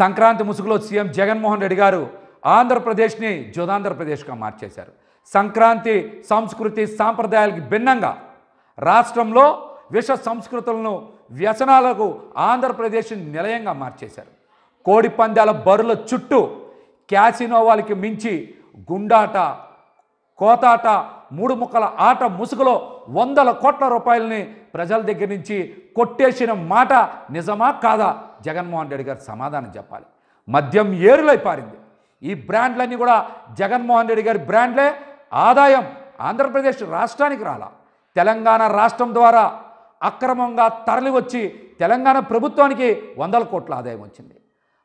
సంక్రాంతి ముసుగులో సీఎం జగన్మోహన్ రెడ్డి గారు ఆంధ్రప్రదేశ్ని జుదాంధ్రప్రదేశ్గా మార్చేశారు సంక్రాంతి సంస్కృతి సాంప్రదాయాలకి భిన్నంగా రాష్ట్రంలో విష సంస్కృతులను వ్యసనాలకు ఆంధ్రప్రదేశ్ నిలయంగా మార్చేశారు కోడి పందాల బరుల చుట్టూ క్యాసినోవాలకి మించి గుండాట కోతాట మూడు ముక్కల ఆట ముసుగులో వందల కోట్ల రూపాయలని ప్రజల దగ్గర నుంచి కొట్టేసిన మాట నిజమా కాదా జగన్మోహన్ రెడ్డి గారు సమాధానం చెప్పాలి మద్యం ఏరులై పారింది ఈ బ్రాండ్లన్నీ కూడా జగన్మోహన్ రెడ్డి గారి బ్రాండ్లే ఆదాయం ఆంధ్రప్రదేశ్ రాష్ట్రానికి రాలా తెలంగాణ రాష్ట్రం ద్వారా అక్రమంగా తరలి వచ్చి తెలంగాణ ప్రభుత్వానికి వందల కోట్ల ఆదాయం వచ్చింది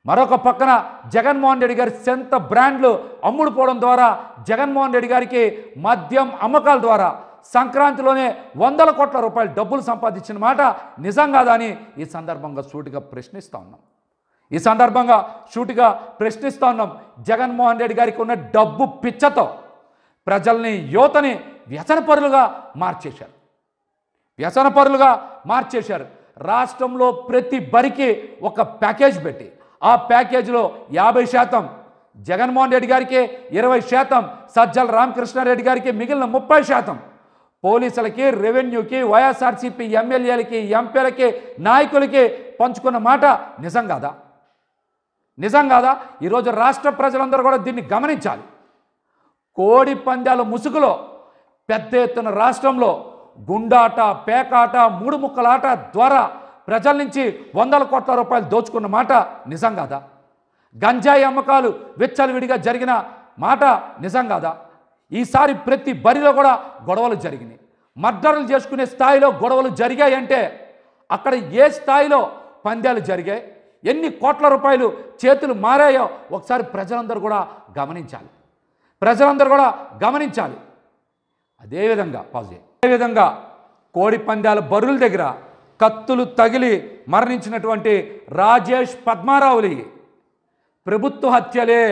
మరొక పక్కన జగన్మోహన్ రెడ్డి గారి సెంత బ్రాండ్లు అమ్ముడుపోవడం ద్వారా జగన్మోహన్ రెడ్డి గారికి మద్యం అమ్మకాల ద్వారా సంక్రాంతిలోనే వందల కోట్ల రూపాయలు డబ్బులు సంపాదించిన మాట నిజం కాదని ఈ సందర్భంగా సూటిగా ప్రశ్నిస్తూ ఉన్నాం ఈ సందర్భంగా సూటిగా ప్రశ్నిస్తూ ఉన్నాం జగన్మోహన్ రెడ్డి గారికి ఉన్న డబ్బు పిచ్చతో ప్రజల్ని యువతని వ్యసన పరులుగా మార్చేశారు వ్యసనపరులుగా మార్చేశారు రాష్ట్రంలో ప్రతి బరికి ఒక ప్యాకేజ్ పెట్టి ఆ ప్యాకేజీలో యాభై శాతం జగన్మోహన్ రెడ్డి గారికి ఇరవై శాతం సజ్జల రామకృష్ణారెడ్డి గారికి మిగిలిన ముప్పై శాతం పోలీసులకి రెవెన్యూకి వైఎస్ఆర్సీపీ ఎమ్మెల్యేలకి ఎంపీలకి నాయకులకి పంచుకున్న మాట నిజం కాదా నిజం కాదా ఈరోజు రాష్ట్ర ప్రజలందరూ కూడా దీన్ని గమనించాలి కోడి పందాల ముసుగులో పెద్ద ఎత్తున రాష్ట్రంలో గుండాట పేకాట మూడు ముక్కలాట ద్వారా ప్రజల నుంచి వందల కోట్ల రూపాయలు దోచుకున్న మాట నిజం కాదా గంజాయి అమ్మకాలు విచ్చలవిడిగా జరిగిన మాట నిజం కాదా ఈసారి ప్రతి బరిలో కూడా గొడవలు జరిగినాయి మర్డర్లు చేసుకునే స్థాయిలో గొడవలు జరిగాయంటే అక్కడ ఏ స్థాయిలో పంద్యాలు జరిగాయి ఎన్ని కోట్ల రూపాయలు చేతులు మారాయో ఒకసారి ప్రజలందరూ కూడా గమనించాలి ప్రజలందరూ కూడా గమనించాలి అదేవిధంగా పాజిటివ్ అదేవిధంగా కోడి పందాల బరుల దగ్గర కత్తులు తగిలి మరణించినటువంటి రాజేష్ పద్మారావులి ప్రభుత్వ హత్యలే